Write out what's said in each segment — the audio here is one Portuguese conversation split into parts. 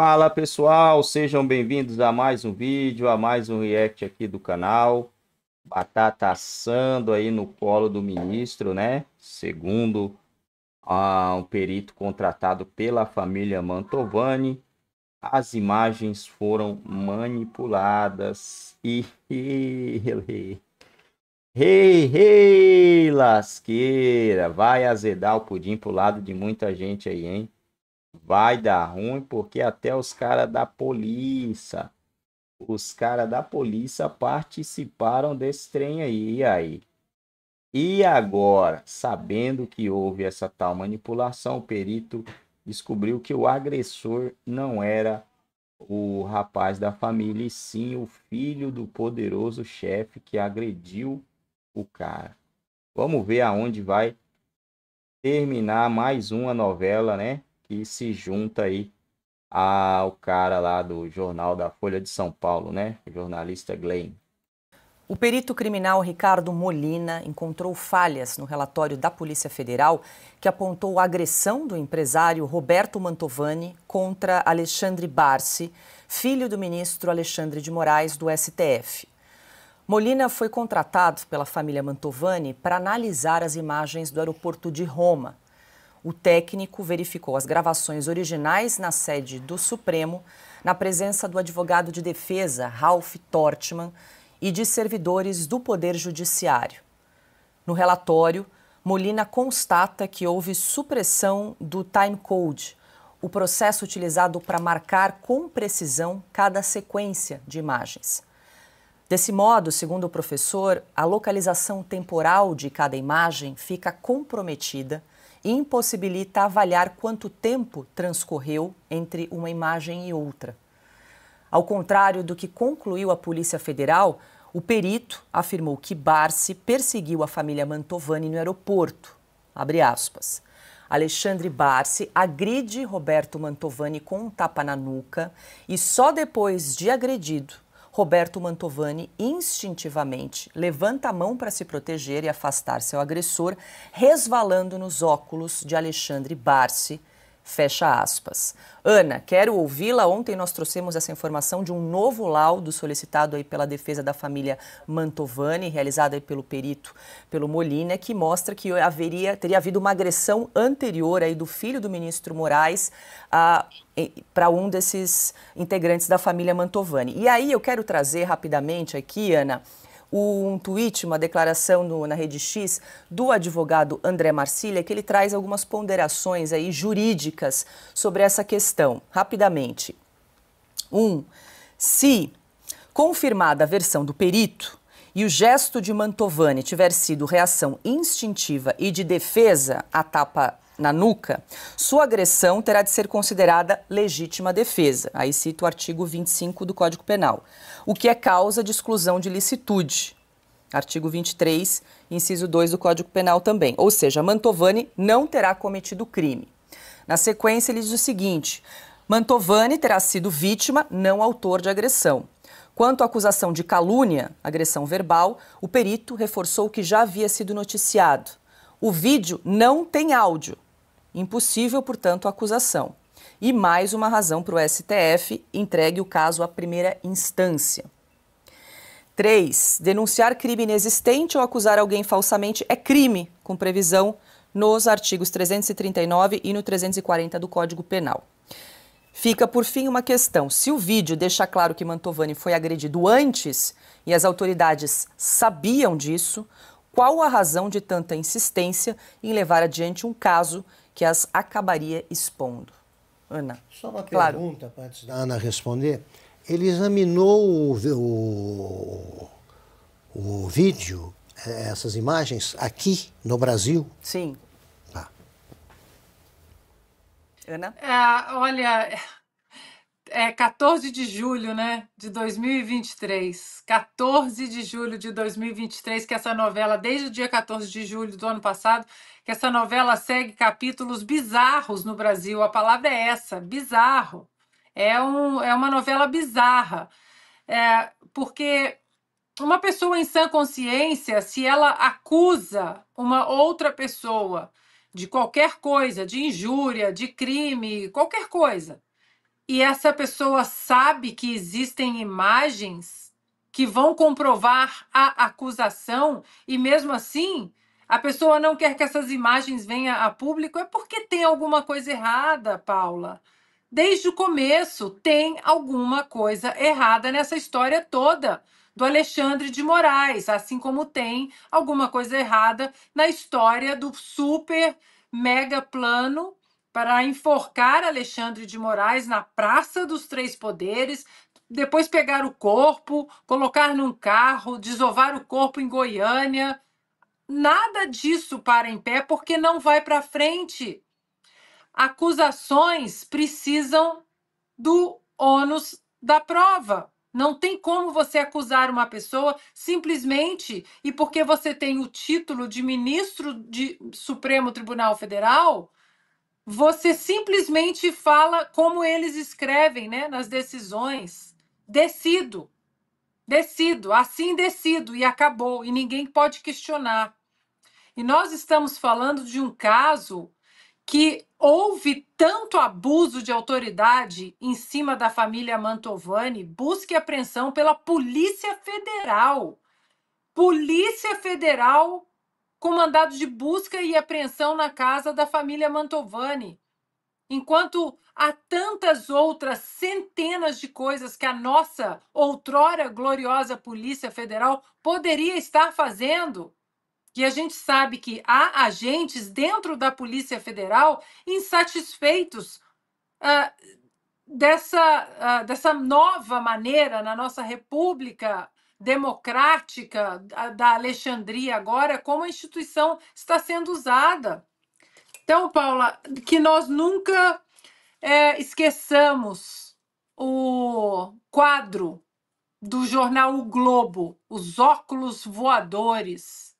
Fala pessoal, sejam bem-vindos a mais um vídeo, a mais um react aqui do canal. Batata assando aí no colo do ministro, né? Segundo ah, um perito contratado pela família Mantovani, as imagens foram manipuladas e ele. Hey, hey, lasqueira, vai azedar o pudim pro lado de muita gente aí, hein? vai dar ruim porque até os caras da polícia, os caras da polícia participaram desse trem aí. E aí? E agora, sabendo que houve essa tal manipulação, o perito descobriu que o agressor não era o rapaz da família, e sim o filho do poderoso chefe que agrediu o cara. Vamos ver aonde vai terminar mais uma novela, né? que se junta aí ao cara lá do jornal da Folha de São Paulo, né? O jornalista Glenn. O perito criminal Ricardo Molina encontrou falhas no relatório da Polícia Federal que apontou a agressão do empresário Roberto Mantovani contra Alexandre Barsi, filho do ministro Alexandre de Moraes do STF. Molina foi contratado pela família Mantovani para analisar as imagens do aeroporto de Roma, o técnico verificou as gravações originais na sede do Supremo, na presença do advogado de defesa, Ralph Tortman, e de servidores do Poder Judiciário. No relatório, Molina constata que houve supressão do timecode, o processo utilizado para marcar com precisão cada sequência de imagens. Desse modo, segundo o professor, a localização temporal de cada imagem fica comprometida impossibilita avaliar quanto tempo transcorreu entre uma imagem e outra. Ao contrário do que concluiu a Polícia Federal, o perito afirmou que Barsi perseguiu a família Mantovani no aeroporto. Alexandre Barsi agride Roberto Mantovani com um tapa na nuca e só depois de agredido Roberto Mantovani instintivamente levanta a mão para se proteger e afastar seu agressor, resvalando nos óculos de Alexandre Barsi, Fecha aspas. Ana, quero ouvi-la. Ontem nós trouxemos essa informação de um novo laudo solicitado aí pela defesa da família Mantovani, realizado aí pelo perito, pelo Molina, que mostra que haveria, teria havido uma agressão anterior aí do filho do ministro Moraes para um desses integrantes da família Mantovani. E aí eu quero trazer rapidamente aqui, Ana, um tweet, uma declaração no, na Rede X do advogado André Marcília, que ele traz algumas ponderações aí jurídicas sobre essa questão, rapidamente. Um, se confirmada a versão do perito e o gesto de Mantovani tiver sido reação instintiva e de defesa, a tapa na nuca, sua agressão terá de ser considerada legítima defesa. Aí cita o artigo 25 do Código Penal, o que é causa de exclusão de licitude. Artigo 23, inciso 2 do Código Penal também. Ou seja, Mantovani não terá cometido crime. Na sequência, ele diz o seguinte: Mantovani terá sido vítima, não autor de agressão. Quanto à acusação de calúnia, agressão verbal, o perito reforçou que já havia sido noticiado. O vídeo não tem áudio, Impossível, portanto, a acusação. E mais uma razão para o STF entregue o caso à primeira instância. 3. Denunciar crime inexistente ou acusar alguém falsamente é crime, com previsão nos artigos 339 e no 340 do Código Penal. Fica, por fim, uma questão. Se o vídeo deixa claro que Mantovani foi agredido antes e as autoridades sabiam disso, qual a razão de tanta insistência em levar adiante um caso que as acabaria expondo. Ana. Só uma claro. pergunta para antes da Ana responder. Ele examinou o, o, o vídeo, é, essas imagens, aqui no Brasil? Sim. Tá. Ana? É, olha, é 14 de julho, né, de 2023. 14 de julho de 2023 que essa novela, desde o dia 14 de julho do ano passado, que essa novela segue capítulos bizarros no Brasil. A palavra é essa, bizarro. É, um, é uma novela bizarra. É, porque uma pessoa em sã consciência, se ela acusa uma outra pessoa de qualquer coisa, de injúria, de crime, qualquer coisa, e essa pessoa sabe que existem imagens que vão comprovar a acusação e mesmo assim a pessoa não quer que essas imagens venham a público, é porque tem alguma coisa errada, Paula. Desde o começo tem alguma coisa errada nessa história toda do Alexandre de Moraes, assim como tem alguma coisa errada na história do super mega plano para enforcar Alexandre de Moraes na Praça dos Três Poderes, depois pegar o corpo, colocar num carro, desovar o corpo em Goiânia. Nada disso para em pé porque não vai para frente. Acusações precisam do ônus da prova. Não tem como você acusar uma pessoa simplesmente e porque você tem o título de ministro de Supremo Tribunal Federal, você simplesmente fala como eles escrevem né, nas decisões. Decido, decido, assim decido, e acabou, e ninguém pode questionar. E nós estamos falando de um caso que houve tanto abuso de autoridade em cima da família Mantovani, busca e apreensão pela Polícia Federal. Polícia Federal com mandado de busca e apreensão na casa da família Mantovani. Enquanto há tantas outras centenas de coisas que a nossa outrora gloriosa Polícia Federal poderia estar fazendo. E a gente sabe que há agentes dentro da Polícia Federal insatisfeitos uh, dessa, uh, dessa nova maneira na nossa República democrática da Alexandria agora, como a instituição está sendo usada. Então, Paula, que nós nunca é, esqueçamos o quadro do jornal O Globo, os óculos voadores,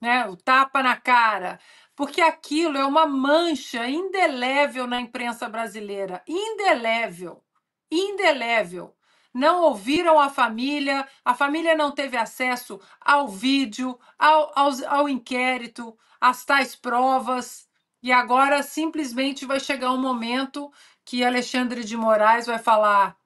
né? o tapa na cara, porque aquilo é uma mancha indelével na imprensa brasileira, indelével, indelével não ouviram a família, a família não teve acesso ao vídeo, ao, ao, ao inquérito, às tais provas. E agora simplesmente vai chegar um momento que Alexandre de Moraes vai falar: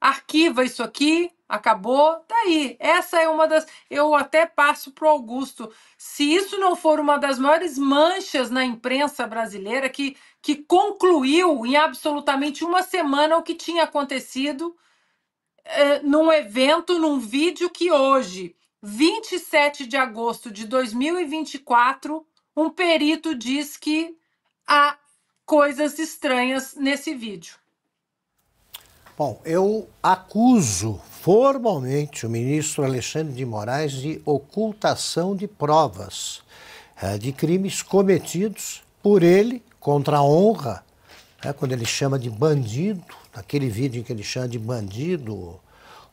arquiva isso aqui, acabou, tá aí. Essa é uma das. Eu até passo para o Augusto. Se isso não for uma das maiores manchas na imprensa brasileira, que, que concluiu em absolutamente uma semana o que tinha acontecido eh, num evento, num vídeo que hoje, 27 de agosto de 2024, um perito diz que há coisas estranhas nesse vídeo. Bom, eu acuso formalmente o ministro Alexandre de Moraes de ocultação de provas eh, de crimes cometidos por ele contra a honra, né, quando ele chama de bandido naquele vídeo em que ele chama de bandido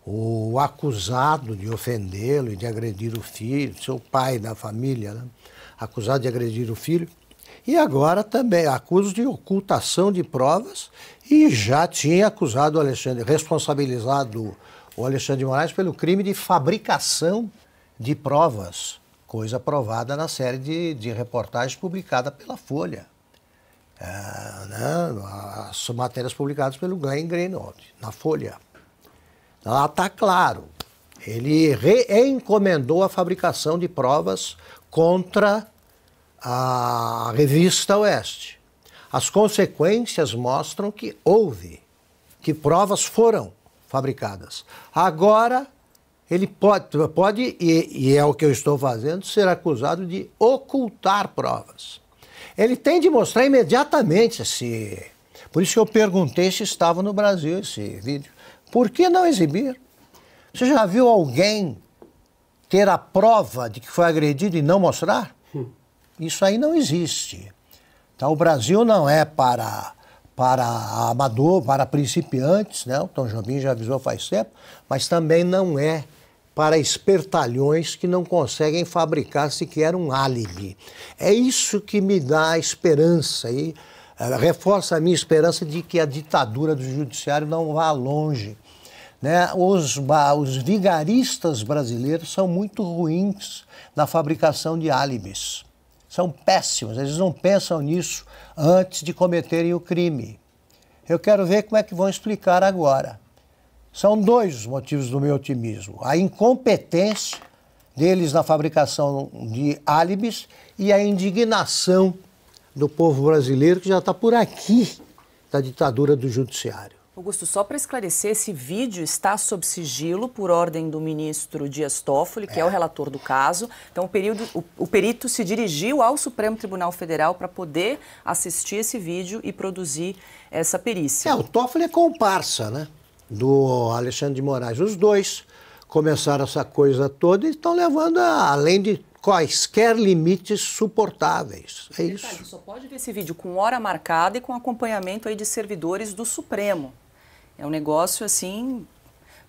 o acusado de ofendê-lo e de agredir o filho, seu pai da família, né? acusado de agredir o filho. E agora também acuso de ocultação de provas e já tinha acusado o Alexandre, responsabilizado o Alexandre de Moraes pelo crime de fabricação de provas, coisa provada na série de, de reportagens publicada pela Folha. É, né, as ah, matérias publicadas pelo Glenn Greenwald, na Folha. Lá então, está claro, ele reencomendou a fabricação de provas contra a revista Oeste. As consequências mostram que houve, que provas foram fabricadas. Agora, ele pode, pode e, e é o que eu estou fazendo, ser acusado de ocultar provas ele tem de mostrar imediatamente esse. Por isso que eu perguntei se estava no Brasil esse vídeo. Por que não exibir? Você já viu alguém ter a prova de que foi agredido e não mostrar? Isso aí não existe. Então, o Brasil não é para para amador, para principiantes, né? O Tom Jobim já avisou faz tempo, mas também não é para espertalhões que não conseguem fabricar sequer um álibi. É isso que me dá esperança e eh, reforça a minha esperança de que a ditadura do judiciário não vá longe. Né? Os, os vigaristas brasileiros são muito ruins na fabricação de álibis. São péssimos, eles não pensam nisso antes de cometerem o crime. Eu quero ver como é que vão explicar agora. São dois os motivos do meu otimismo: a incompetência deles na fabricação de álibis e a indignação do povo brasileiro que já está por aqui da ditadura do judiciário. Augusto, só para esclarecer, esse vídeo está sob sigilo por ordem do ministro Dias Toffoli, que é, é o relator do caso. Então, o, período, o, o perito se dirigiu ao Supremo Tribunal Federal para poder assistir esse vídeo e produzir essa perícia. É, o Toffoli é comparsa, né? do Alexandre de Moraes. Os dois começaram essa coisa toda e estão levando a, além de quaisquer limites suportáveis. É isso. Detalhe, só pode ver esse vídeo com hora marcada e com acompanhamento aí de servidores do Supremo. É um negócio assim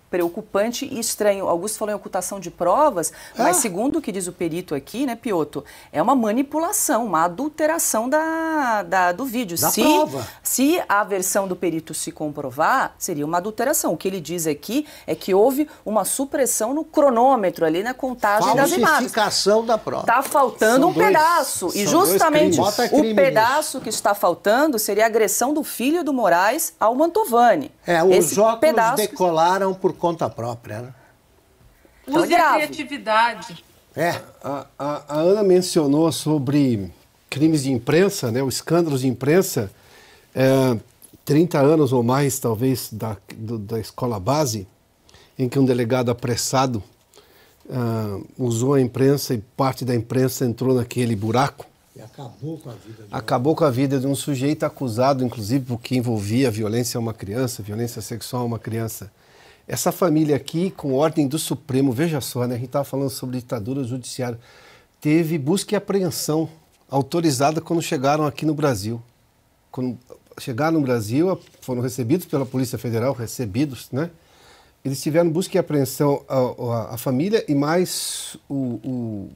preocupante e estranho. Augusto falou em ocultação de provas, mas ah. segundo o que diz o perito aqui, né, Pioto, é uma manipulação, uma adulteração da, da do vídeo. Da se, prova. se a versão do perito se comprovar, seria uma adulteração. O que ele diz aqui é que houve uma supressão no cronômetro ali na né, contagem das imagens. Falsificação da prova. Está faltando são um dois, pedaço. E justamente o pedaço nisso. que está faltando seria a agressão do filho do Moraes ao Mantovani. É, os Esse óculos decolaram por conta própria, né? Use é a criatividade. É. A, a, a, Ana mencionou sobre crimes de imprensa, né, os escândalos de imprensa, é, 30 anos ou mais, talvez, da, do, da escola base, em que um delegado apressado uh, usou a imprensa e parte da imprensa entrou naquele buraco. E acabou com a vida. De acabou com a vida de um sujeito acusado, inclusive, porque envolvia violência a uma criança, violência sexual a uma criança. Essa família aqui, com ordem do Supremo, veja só, né? A gente estava falando sobre ditadura judiciária. Teve busca e apreensão autorizada quando chegaram aqui no Brasil. Quando chegaram no Brasil, foram recebidos pela Polícia Federal, recebidos, né? Eles tiveram busca e apreensão a, a, a família e mais o, o,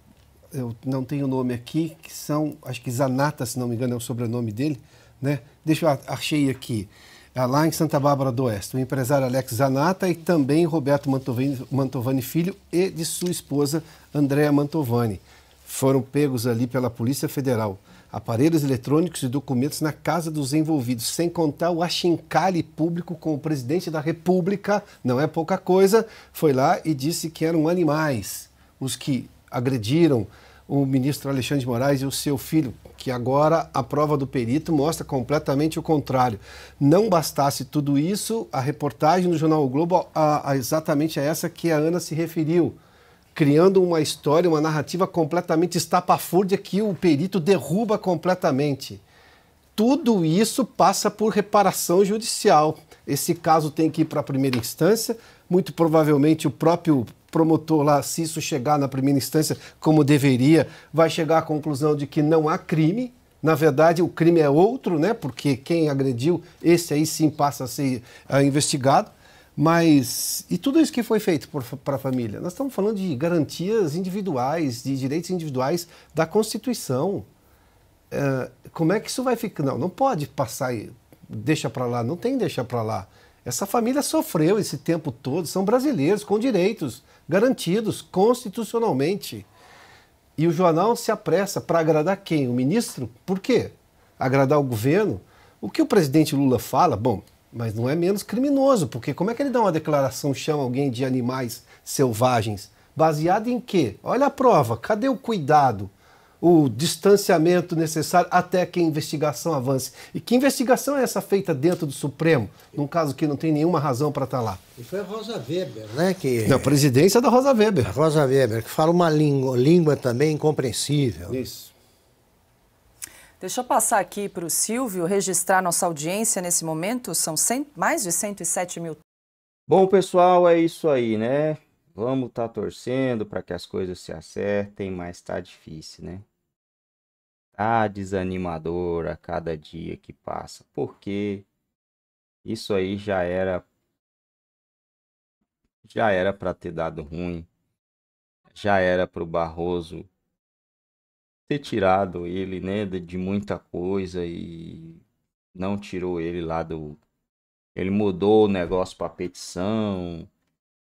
eu não tenho o nome aqui, que são, acho que Zanata, se não me engano, é o sobrenome dele, né? Deixa eu achei aqui. É lá em Santa Bárbara do Oeste. O empresário Alex Zanata e também Roberto Mantovani, Mantovani Filho e de sua esposa Andréa Mantovani. Foram pegos ali pela Polícia Federal. Aparelhos eletrônicos e documentos na casa dos envolvidos, sem contar o achincalhe público com o presidente da República, não é pouca coisa, foi lá e disse que eram animais os que agrediram o ministro Alexandre de Moraes e o seu filho, que agora a prova do perito mostra completamente o contrário. Não bastasse tudo isso, a reportagem do Jornal o Globo a, a exatamente a essa que a Ana se referiu, criando uma história, uma narrativa completamente estapafúrdia que o perito derruba completamente. Tudo isso passa por reparação judicial. Esse caso tem que ir para a primeira instância, muito provavelmente o próprio promotor lá, se isso chegar na primeira instância, como deveria, vai chegar à conclusão de que não há crime. Na verdade, o crime é outro, né? Porque quem agrediu, esse aí sim passa a ser uh, investigado. Mas e tudo isso que foi feito para a família? Nós estamos falando de garantias individuais, de direitos individuais da Constituição. Uh, como é que isso vai ficar? Não, não pode passar e deixa para lá, não tem deixa para lá. Essa família sofreu esse tempo todo, são brasileiros com direitos garantidos constitucionalmente. E o jornal se apressa para agradar quem? O ministro? Por quê? Agradar o governo? O que o presidente Lula fala, bom, mas não é menos criminoso, porque como é que ele dá uma declaração, chama alguém de animais selvagens? Baseado em quê? Olha a prova, cadê o cuidado? o distanciamento necessário até que a investigação avance. E que investigação é essa feita dentro do Supremo, num caso que não tem nenhuma razão para estar tá lá? E foi a Rosa Weber, né? Que... Da presidência da Rosa Weber. A Rosa Weber, que fala uma língua, língua também incompreensível. Isso. Deixa eu passar aqui para o Silvio registrar nossa audiência nesse momento. São mais de 107 mil. Bom, pessoal, é isso aí, né? Vamos estar tá torcendo para que as coisas se acertem, mas está difícil, né? tá desanimador a cada dia que passa, porque isso aí já era já era para ter dado ruim, já era para o Barroso ter tirado ele, né, de muita coisa e não tirou ele lá do ele mudou o negócio para petição.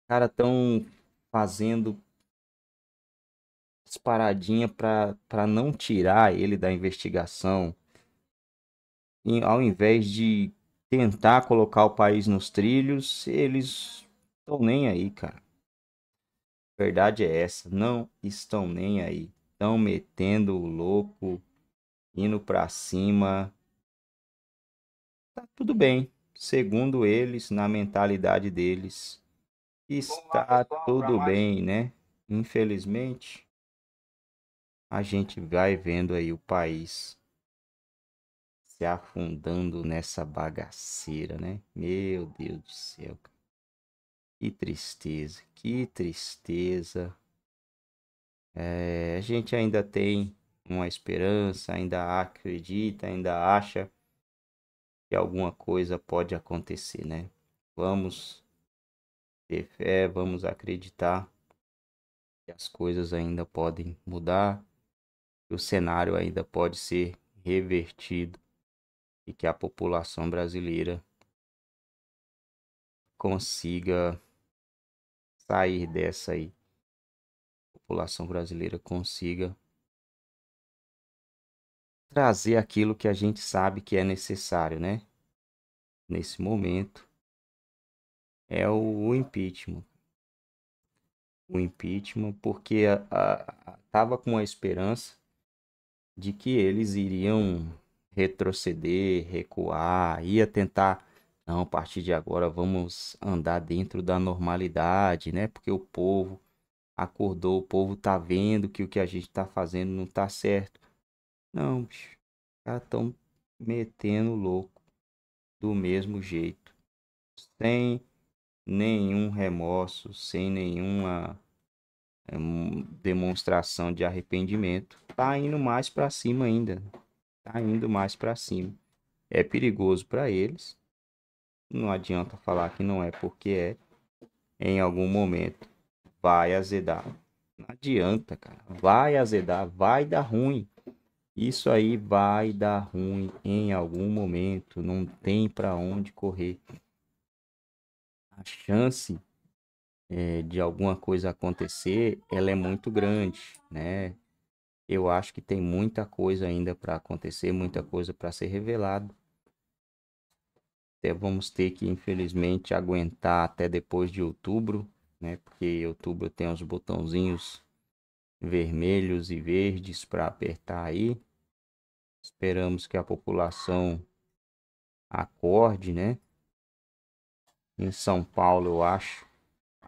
Cara, tão fazendo disparadinha para não tirar ele da investigação, e ao invés de tentar colocar o país nos trilhos, eles estão nem aí, cara. verdade é essa, não estão nem aí. Estão metendo o louco, indo para cima. Tá tudo bem, segundo eles, na mentalidade deles. Está lá, pessoal, tudo bem, né? Infelizmente, a gente vai vendo aí o país se afundando nessa bagaceira, né? Meu Deus do céu. Que tristeza, que tristeza. É, a gente ainda tem uma esperança, ainda acredita, ainda acha que alguma coisa pode acontecer, né? Vamos ter fé, vamos acreditar que as coisas ainda podem mudar, que o cenário ainda pode ser revertido e que a população brasileira consiga sair dessa aí. A população brasileira consiga trazer aquilo que a gente sabe que é necessário, né? Nesse momento é o, o impeachment. O impeachment, porque estava com a esperança de que eles iriam retroceder, recuar, ia tentar, não, a partir de agora vamos andar dentro da normalidade, né? Porque o povo acordou, o povo tá vendo que o que a gente tá fazendo não tá certo. Não, bicho, caras tão metendo louco do mesmo jeito, sem nenhum remorso, sem nenhuma eh, hum, demonstração de arrependimento tá indo mais para cima ainda. Tá indo mais para cima. É perigoso para eles. Não adianta falar que não é porque é. Em algum momento vai azedar. Não adianta, cara. Vai azedar, vai dar ruim. Isso aí vai dar ruim em algum momento, não tem para onde correr. A chance é, de alguma coisa acontecer, ela é muito grande, né? eu acho que tem muita coisa ainda para acontecer, muita coisa para ser revelado. Até vamos ter que, infelizmente, aguentar até depois de outubro, né? Porque outubro tem os botãozinhos vermelhos e verdes para apertar aí. Esperamos que a população acorde, né? Em São Paulo, eu acho,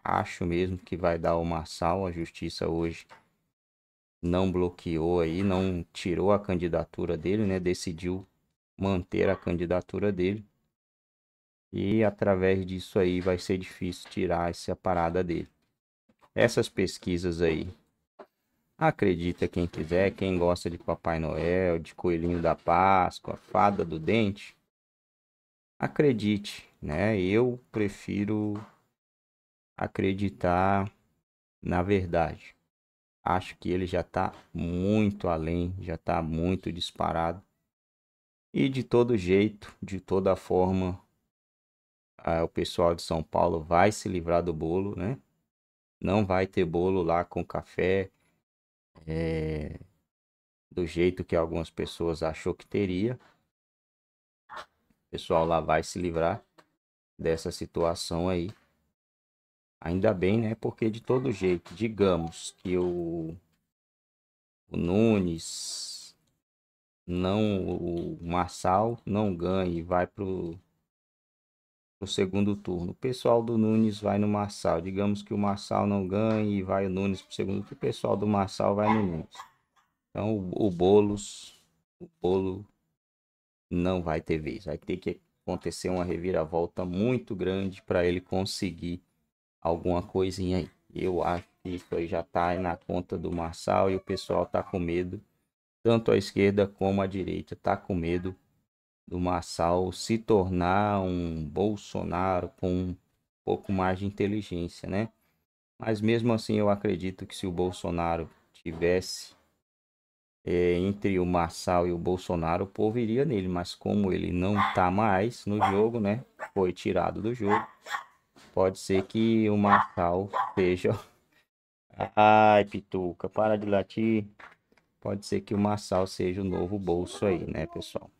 acho mesmo que vai dar o Marçal, a justiça hoje não bloqueou aí, não tirou a candidatura dele, né? Decidiu manter a candidatura dele. E através disso aí vai ser difícil tirar essa parada dele. Essas pesquisas aí. Acredita quem quiser, quem gosta de Papai Noel, de Coelhinho da Páscoa, Fada do Dente. Acredite, né? Eu prefiro acreditar na verdade acho que ele já está muito além, já está muito disparado. E de todo jeito, de toda forma, o pessoal de São Paulo vai se livrar do bolo, né? Não vai ter bolo lá com café é, do jeito que algumas pessoas achou que teria. O pessoal lá vai se livrar dessa situação aí. Ainda bem, né? Porque de todo jeito, digamos que o, o Nunes, não o Marçal, não ganhe e vai pro, o segundo turno. O pessoal do Nunes vai no Marçal. Digamos que o Marçal não ganhe e vai o Nunes para o segundo turno. O pessoal do Marçal vai no Nunes. Então o, o Boulos, o Bolo não vai ter vez. Vai ter que acontecer uma reviravolta muito grande para ele conseguir alguma coisinha aí. Eu acho que isso aí já está na conta do Marçal e o pessoal está com medo. Tanto a esquerda como a direita está com medo do Marçal se tornar um Bolsonaro com um pouco mais de inteligência, né? Mas mesmo assim eu acredito que se o Bolsonaro tivesse é, entre o Marçal e o Bolsonaro, o povo iria nele. Mas como ele não está mais no jogo, né? Foi tirado do jogo Pode ser que o Macau seja. Ai, Pituca, para de latir. Pode ser que o Massal seja o novo bolso aí, né, pessoal?